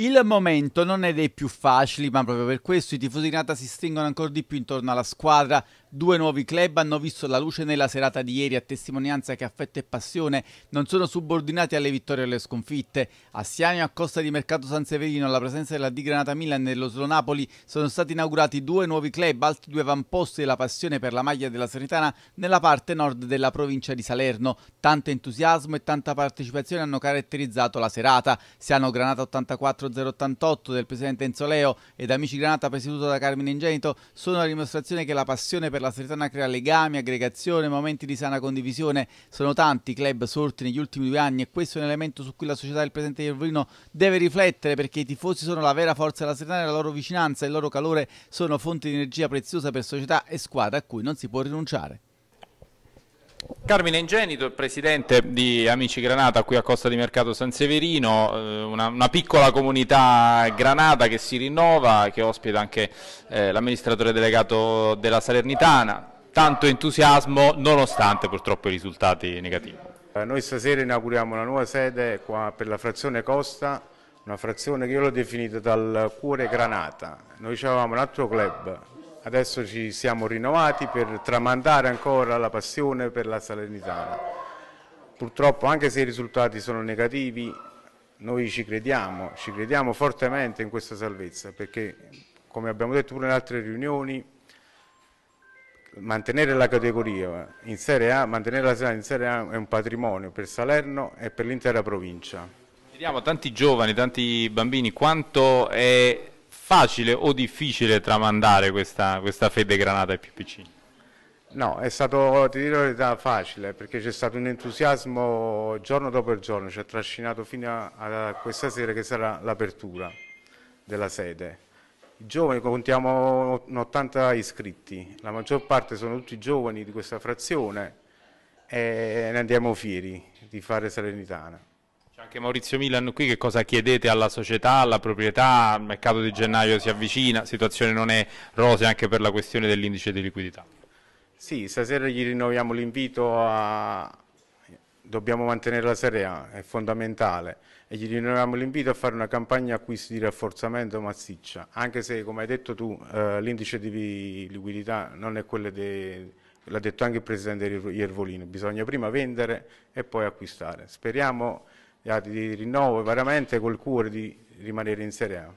Il momento non è dei più facili, ma proprio per questo i tifosi di Nata si stringono ancora di più intorno alla squadra Due nuovi club hanno visto la luce nella serata di ieri a testimonianza che affetto e passione non sono subordinati alle vittorie e alle sconfitte. A Siano a Costa di Mercato San Severino, alla presenza della Di Granata Milan e dello Slo Napoli, sono stati inaugurati due nuovi club, altri due avamposti della passione per la maglia della Seritana nella parte nord della provincia di Salerno. Tanto entusiasmo e tanta partecipazione hanno caratterizzato la serata. Siano Granata 84-088 del presidente Enzoleo ed Amici Granata presieduto da Carmine Ingenito sono la dimostrazione che la passione per per la Salernitana crea legami, aggregazione, momenti di sana condivisione. Sono tanti i club sorti negli ultimi due anni e questo è un elemento su cui la società del presente di Irvino deve riflettere perché i tifosi sono la vera forza della e la loro vicinanza e il loro calore sono fonte di energia preziosa per società e squadra a cui non si può rinunciare. Carmine Ingenito, presidente di Amici Granata qui a Costa di Mercato San Severino, eh, una, una piccola comunità granata che si rinnova, che ospita anche eh, l'amministratore delegato della Salernitana. Tanto entusiasmo nonostante purtroppo i risultati negativi. Eh, noi stasera inauguriamo una nuova sede qua per la frazione Costa, una frazione che io l'ho definita dal cuore Granata. Noi avevamo un altro club Adesso ci siamo rinnovati per tramandare ancora la passione per la Salernitana. Purtroppo anche se i risultati sono negativi, noi ci crediamo, ci crediamo fortemente in questa salvezza perché come abbiamo detto pure in altre riunioni mantenere la categoria in Serie A, mantenere la Serie A in Serie A è un patrimonio per Salerno e per l'intera provincia. Vediamo tanti giovani, tanti bambini, quanto è facile o difficile tramandare questa, questa fede granata ai più piccini? No, è stato, ti dirò facile perché c'è stato un entusiasmo giorno dopo giorno, ci ha trascinato fino a, a questa sera che sarà l'apertura della sede. I giovani, contiamo 80 iscritti, la maggior parte sono tutti giovani di questa frazione e ne andiamo fieri di fare Salernitana. C'è cioè, anche Maurizio Milan qui, che cosa chiedete alla società, alla proprietà, il mercato di gennaio si avvicina, la situazione non è rosea anche per la questione dell'indice di liquidità. Sì, stasera gli rinnoviamo l'invito a... Dobbiamo mantenere la Serie A, è fondamentale, e gli rinnoviamo l'invito a fare una campagna acquisti di rafforzamento massiccia, anche se, come hai detto tu, eh, l'indice di liquidità non è quello dei l'ha detto anche il presidente Iervolino, bisogna prima vendere e poi acquistare. Speriamo di rinnovo veramente col cuore di rimanere in Serie A.